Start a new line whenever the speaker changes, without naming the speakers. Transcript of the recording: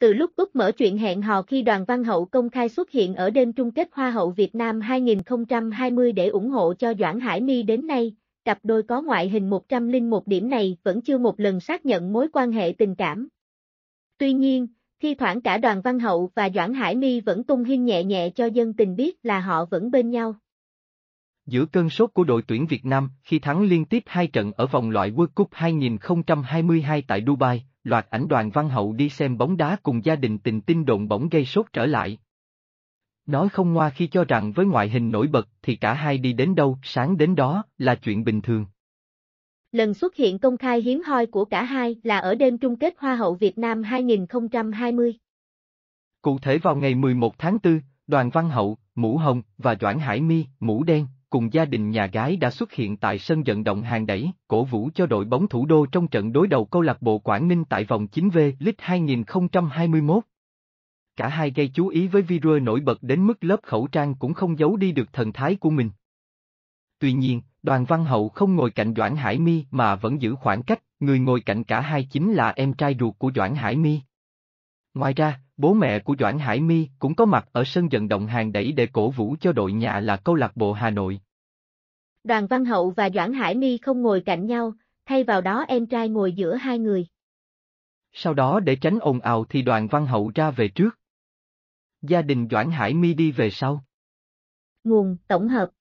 Từ lúc Úc mở chuyện hẹn hò khi đoàn văn hậu công khai xuất hiện ở đêm chung kết Hoa hậu Việt Nam 2020 để ủng hộ cho Doãn Hải My đến nay, cặp đôi có ngoại hình 101 điểm này vẫn chưa một lần xác nhận mối quan hệ tình cảm. Tuy nhiên, thi thoảng cả đoàn văn hậu và Doãn Hải My vẫn tung hin nhẹ nhẹ cho dân tình biết là họ vẫn bên nhau.
Giữa cơn sốt của đội tuyển Việt Nam khi thắng liên tiếp hai trận ở vòng loại World Cup 2022 tại Dubai, loạt ảnh đoàn văn hậu đi xem bóng đá cùng gia đình tình tin đồn bỗng gây sốt trở lại. Nói không ngoa khi cho rằng với ngoại hình nổi bật thì cả hai đi đến đâu, sáng đến đó, là chuyện bình thường.
Lần xuất hiện công khai hiếm hoi của cả hai là ở đêm chung kết Hoa hậu Việt Nam 2020.
Cụ thể vào ngày 11 tháng 4, Đoàn Văn Hậu, Mũ Hồng và Doãn Hải Mi, Mũ Đen cùng gia đình nhà gái đã xuất hiện tại sân vận động hàng đẩy, cổ vũ cho đội bóng thủ đô trong trận đối đầu câu lạc bộ Quảng Ninh tại vòng 9V League 2021. Cả hai gây chú ý với video nổi bật đến mức lớp khẩu trang cũng không giấu đi được thần thái của mình. Tuy nhiên, đoàn văn hậu không ngồi cạnh Doãn Hải Mi mà vẫn giữ khoảng cách, người ngồi cạnh cả hai chính là em trai ruột của Doãn Hải Mi. Ngoài ra, bố mẹ của Doãn Hải my cũng có mặt ở sân vận động hàng đẩy để cổ vũ cho đội nhà là câu lạc bộ Hà Nội.
Đoàn Văn Hậu và Doãn Hải my không ngồi cạnh nhau, thay vào đó em trai ngồi giữa hai người.
Sau đó để tránh ồn ào thì đoàn Văn Hậu ra về trước. Gia đình Doãn Hải my đi về sau.
Nguồn, tổng hợp